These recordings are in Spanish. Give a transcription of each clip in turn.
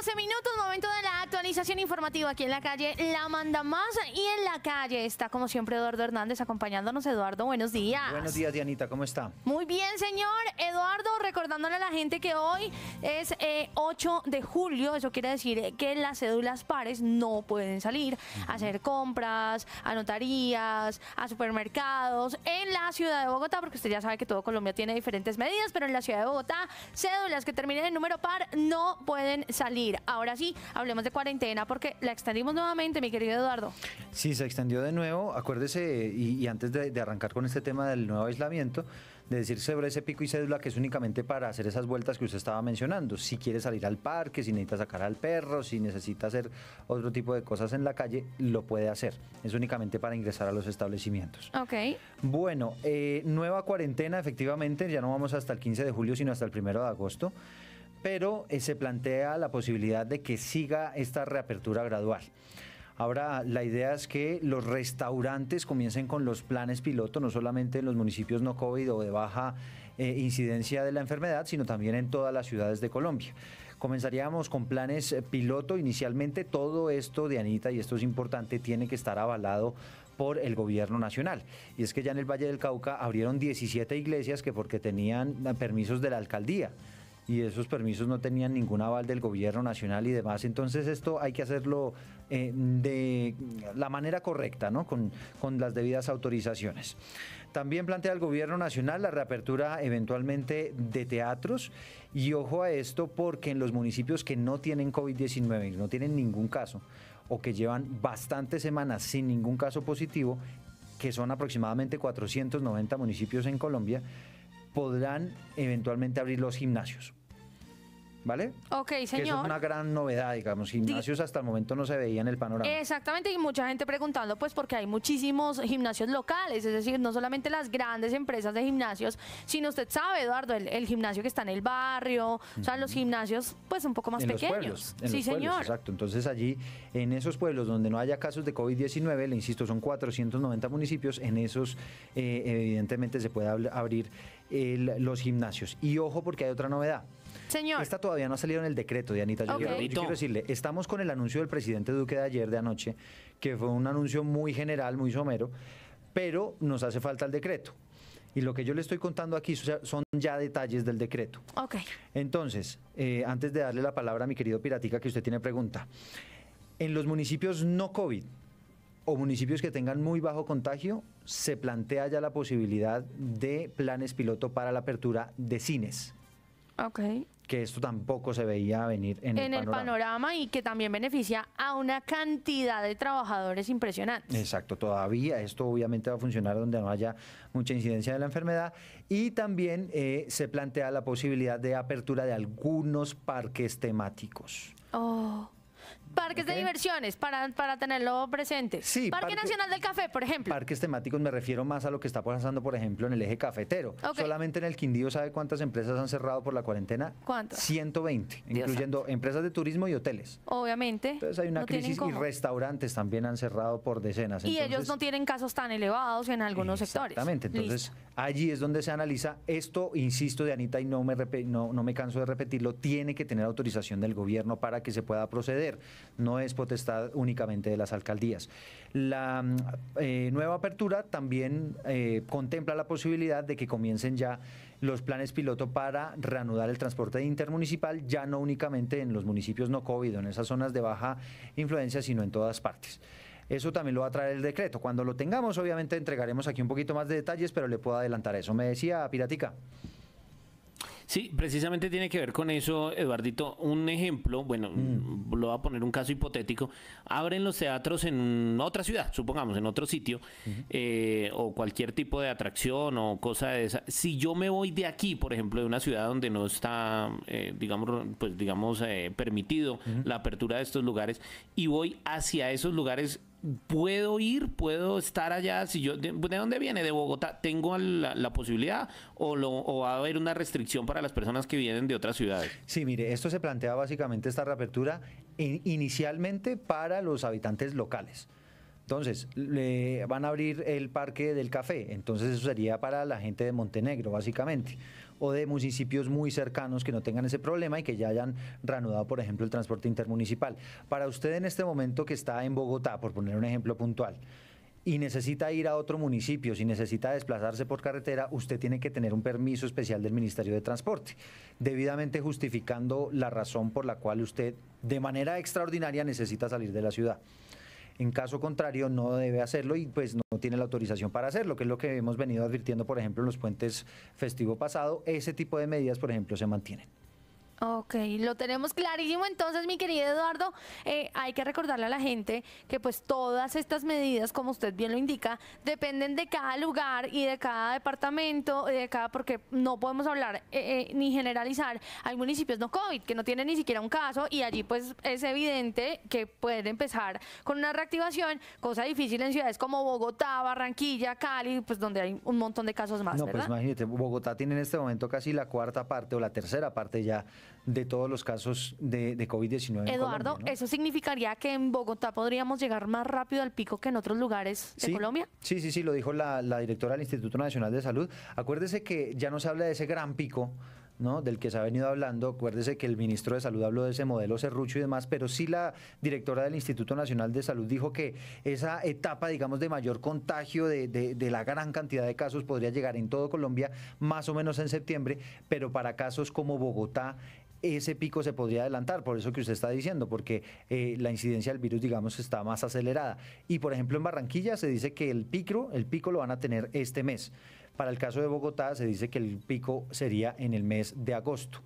12 minutos, momento de la actualización informativa aquí en la calle La Manda Más y en la calle está como siempre Eduardo Hernández acompañándonos. Eduardo, buenos días. Buenos días, Dianita, ¿cómo está? Muy bien, señor. Eduardo, recordándole a la gente que hoy es 8 eh, de julio, eso quiere decir que las cédulas pares no pueden salir a hacer compras, a notarías, a supermercados en la ciudad de Bogotá, porque usted ya sabe que todo Colombia tiene diferentes medidas, pero en la ciudad de Bogotá, cédulas que terminen en número par no pueden salir. Ahora sí, hablemos de cuarentena porque la extendimos nuevamente, mi querido Eduardo. Sí, se extendió de nuevo. Acuérdese, y, antes de, arrancar con este tema del nuevo aislamiento, de decir sobre ese pico y cédula que es únicamente para hacer esas vueltas que usted estaba mencionando. Si quiere salir al parque, si necesita sacar al perro, si necesita hacer otro tipo de cosas en la calle, lo puede hacer. Es únicamente para ingresar a los establecimientos. Ok. Bueno, eh, nueva cuarentena, efectivamente, ya no vamos hasta el 15 de julio, sino hasta el 1 de agosto pero eh, se plantea la posibilidad de que siga esta reapertura gradual. Ahora, la idea es que los restaurantes comiencen con los planes piloto, no solamente en los municipios no COVID o de baja eh, incidencia de la enfermedad, sino también en todas las ciudades de Colombia. Comenzaríamos con planes eh, piloto. Inicialmente, todo esto de Anita, y esto es importante, tiene que estar avalado por el gobierno nacional. Y es que ya en el Valle del Cauca abrieron 17 iglesias que porque tenían permisos de la alcaldía y esos permisos no tenían ningún aval del gobierno nacional y demás. Entonces esto hay que hacerlo eh, de la manera correcta, ¿no? Con, con las debidas autorizaciones. También plantea el gobierno nacional la reapertura eventualmente de teatros y ojo a esto porque en los municipios que no tienen COVID-19, no tienen ningún caso o que llevan bastantes semanas sin ningún caso positivo, que son aproximadamente 490 municipios en Colombia, podrán eventualmente abrir los gimnasios. ¿Vale? Ok, señor. Que es una gran novedad, digamos. Gimnasios hasta el momento no se veía en el panorama. Exactamente, y mucha gente preguntando, pues porque hay muchísimos gimnasios locales, es decir, no solamente las grandes empresas de gimnasios, sino usted sabe, Eduardo, el, gimnasio que está en el barrio, o sea, los gimnasios, pues un poco más en pequeños. Los pueblos, en sí, señor. exacto. Entonces allí, en esos pueblos donde no haya casos de COVID-19, le insisto, son 490 municipios, en esos eh, evidentemente se puede abrir los gimnasios. Y ojo porque hay otra novedad. Esta todavía no ha salido en el decreto, Dianita. Yo, quiero, decirle, estamos con el anuncio del presidente Duque de ayer, de anoche, que fue un anuncio muy general, muy somero, pero nos hace falta el decreto. Y lo que yo le estoy contando aquí son ya detalles del decreto. Ok. Entonces, eh, antes de darle la palabra a mi querido Piratica, que usted tiene pregunta. En los municipios no COVID, o municipios que tengan muy bajo contagio, se plantea ya la posibilidad de planes piloto para la apertura de cines. Ok que esto tampoco se veía venir en, el, panorama. el, panorama. y que también beneficia a una cantidad de trabajadores impresionantes. Exacto, todavía esto obviamente va a funcionar donde no haya mucha incidencia de la enfermedad y también eh, se plantea la posibilidad de apertura de algunos parques temáticos. Oh. Parques de diversiones, para, para tenerlo presente. Sí, Parque, Nacional del Café, por ejemplo. Parques temáticos, me refiero más a lo que está pasando, por ejemplo, en el eje cafetero. Solamente en el Quindío, ¿sabe cuántas empresas han cerrado por la cuarentena? ¿Cuántas? 120, incluyendo empresas de turismo y hoteles. Obviamente. Entonces hay una crisis y restaurantes también han cerrado por decenas. Y ellos no tienen casos tan elevados en algunos sectores. Exactamente. Entonces, Allí es donde se analiza esto, insisto, de Anita, y no me, canso de repetirlo, tiene que tener autorización del gobierno para que se pueda proceder. No es potestad únicamente de las alcaldías. La eh, nueva apertura también eh, contempla la posibilidad de que comiencen ya los planes piloto para reanudar el transporte intermunicipal, ya no únicamente en los municipios no COVID, en esas zonas de baja influencia, sino en todas partes. Eso también lo va a traer el decreto. Cuando lo tengamos, obviamente entregaremos aquí un poquito más de detalles, pero le puedo adelantar eso. Me decía Piratica. Sí, precisamente tiene que ver con eso, Eduardito. Un ejemplo, bueno, mm. lo voy a poner un caso hipotético. Abren los teatros en otra ciudad, supongamos, en otro sitio, eh, o cualquier tipo de atracción o cosa de esa. Si yo me voy de aquí, por ejemplo, de una ciudad donde no está, eh, digamos, pues digamos, eh, permitido la apertura de estos lugares, y voy hacia esos lugares puedo ir, puedo estar allá. Si yo, ¿De, dónde viene? ¿De Bogotá? ¿Tengo la, posibilidad o, va a haber una restricción para las personas que vienen de otras ciudades? Sí, mire, esto se plantea básicamente esta reapertura inicialmente para los habitantes locales. Entonces, le van a abrir el parque del café. Entonces, eso sería para la gente de Montenegro, básicamente o de municipios muy cercanos que no tengan ese problema y que ya hayan reanudado, por ejemplo, el transporte intermunicipal. Para usted en este momento que está en Bogotá, por poner un ejemplo puntual, y necesita ir a otro municipio, si necesita desplazarse por carretera, usted tiene que tener un permiso especial del Ministerio de Transporte, debidamente justificando la razón por la cual usted de manera extraordinaria necesita salir de la ciudad. En caso contrario, no debe hacerlo y pues no tiene la autorización para hacerlo, que es lo que hemos venido advirtiendo, por ejemplo, en los puentes festivo pasado. Ese tipo de medidas, por ejemplo, se mantienen. Ok, lo tenemos clarísimo. Entonces, mi querido Eduardo, eh, hay que recordarle a la gente que pues todas estas medidas, como usted bien lo indica, dependen de cada lugar y de cada departamento, eh, de cada, porque no podemos hablar eh, ni generalizar. Hay municipios no COVID que no tienen ni siquiera un caso y allí pues es evidente que puede empezar con una reactivación, cosa difícil en ciudades como Bogotá, Barranquilla, Cali, pues donde hay un montón de casos más. No, pues imagínate, Bogotá tiene en este momento casi la cuarta parte o la tercera parte ya de todos los casos de, COVID-19. Eduardo, ¿eso significaría que en Bogotá podríamos llegar más rápido al pico que en otros lugares de Colombia? Sí, sí, sí, lo dijo la, directora del Instituto Nacional de Salud. Acuérdese que ya no se habla de ese gran pico ¿no? del que se ha venido hablando. Acuérdese que el ministro de Salud habló de ese modelo serrucho y demás, pero sí la directora del Instituto Nacional de Salud dijo que esa etapa, digamos, de mayor contagio de, de, la gran cantidad de casos podría llegar en todo Colombia más o menos en septiembre, pero para casos como Bogotá, ese pico se podría adelantar, por eso que usted está diciendo, porque eh, la incidencia del virus, digamos, está más acelerada. Y, por ejemplo, en Barranquilla se dice que el pico, el pico lo van a tener este mes. Para el caso de Bogotá se dice que el pico sería en el mes de agosto.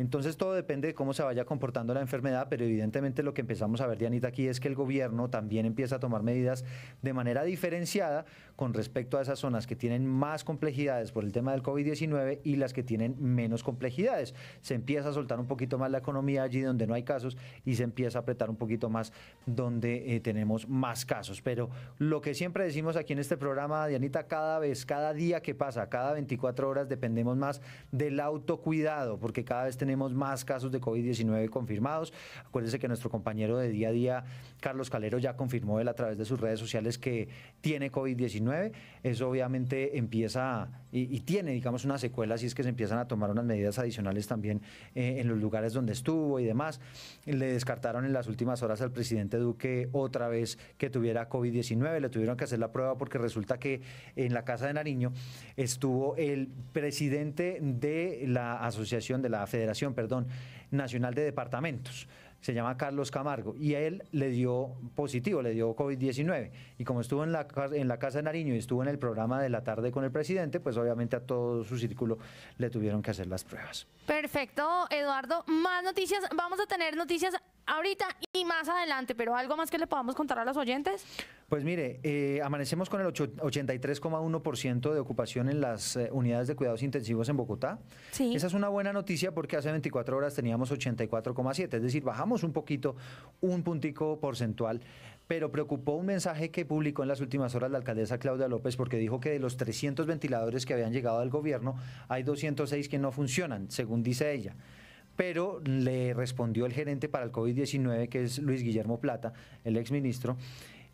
Entonces todo depende de cómo se vaya comportando la enfermedad, pero evidentemente lo que empezamos a ver, Dianita, aquí es que el gobierno también empieza a tomar medidas de manera diferenciada con respecto a esas zonas que tienen más complejidades por el tema del COVID-19 y las que tienen menos complejidades. Se empieza a soltar un poquito más la economía allí donde no hay casos y se empieza a apretar un poquito más donde eh, tenemos más casos. Pero lo que siempre decimos aquí en este programa, Dianita, cada vez, cada día que pasa, cada 24 horas dependemos más del autocuidado, porque cada vez tenemos tenemos más casos de COVID-19 confirmados. Acuérdense que nuestro compañero de día a día, Carlos Calero, ya confirmó él a través de sus redes sociales que tiene COVID-19. Eso obviamente empieza y, tiene, digamos, una secuela si es que se empiezan a tomar unas medidas adicionales también eh, en los lugares donde estuvo y demás. Le descartaron en las últimas horas al presidente Duque otra vez que tuviera COVID-19. Le tuvieron que hacer la prueba porque resulta que en la casa de Nariño estuvo el presidente de la asociación de la Federación perdón, Nacional de Departamentos. Se llama Carlos Camargo y a él le dio positivo, le dio COVID-19. Y como estuvo en la, en la Casa de Nariño y estuvo en el programa de la tarde con el presidente, pues obviamente a todo su círculo le tuvieron que hacer las pruebas. Perfecto, Eduardo. Más noticias. Vamos a tener noticias ahorita y más adelante, pero algo más que le podamos contar a los oyentes. Pues mire, eh, amanecemos con el 83,1% de ocupación en las eh, unidades de cuidados intensivos en Bogotá. Sí. Esa es una buena noticia porque hace 24 horas teníamos 84,7, es decir, bajamos un poquito, un puntico porcentual, pero preocupó un mensaje que publicó en las últimas horas la alcaldesa Claudia López porque dijo que de los 300 ventiladores que habían llegado al gobierno, hay 206 que no funcionan, según dice ella pero le respondió el gerente para el COVID-19, que es Luis Guillermo Plata, el exministro,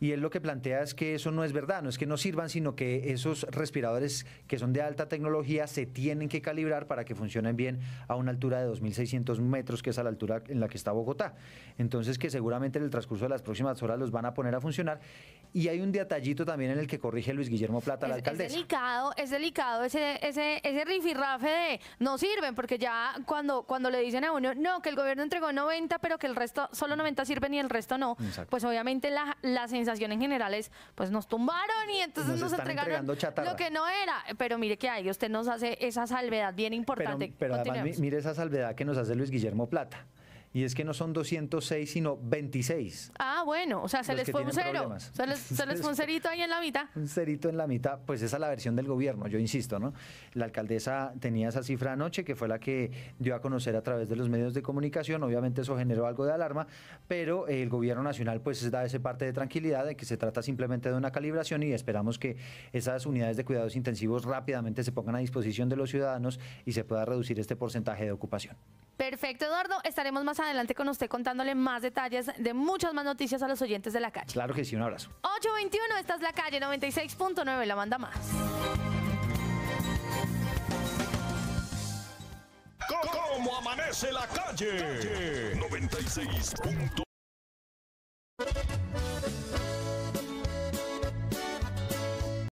y él lo que plantea es que eso no es verdad, no es que no sirvan, sino que esos respiradores que son de alta tecnología se tienen que calibrar para que funcionen bien a una altura de 2.600 metros, que es a la altura en la que está Bogotá. Entonces que seguramente en el transcurso de las próximas horas los van a poner a funcionar. Y hay un detallito también en el que corrige Luis Guillermo Plata, es, la Es delicado, es delicado ese, ese, ese rifirrafe de no sirven, porque ya cuando, cuando le dicen a uno, no, que el gobierno entregó 90, pero que el resto, solo 90 sirven y el resto no, pues obviamente la, la general generales pues nos tumbaron y entonces nos, entregaron lo que no era. Pero mire que ahí usted nos hace esa salvedad bien importante. mire esa salvedad que nos hace Luis Guillermo Plata y es que no son 206, sino 26. Ah, bueno, o sea, se les fue un cero. Se les, fue un cerito ahí en la mitad. Un cerito en la mitad, pues esa es la versión del gobierno, yo insisto, ¿no? La alcaldesa tenía esa cifra anoche, que fue la que dio a conocer a través de los medios de comunicación, obviamente eso generó algo de alarma, pero eh, el gobierno nacional pues da ese parte de tranquilidad de que se trata simplemente de una calibración y esperamos que esas unidades de cuidados intensivos rápidamente se pongan a disposición de los ciudadanos y se pueda reducir este porcentaje de ocupación. Perfecto, Eduardo. Estaremos más adelante con usted contándole más detalles de muchas más noticias a los oyentes de la calle. Claro que sí, un abrazo. 821, esta es la calle 96.9, la manda más. ¿Cómo amanece la calle? 96.9.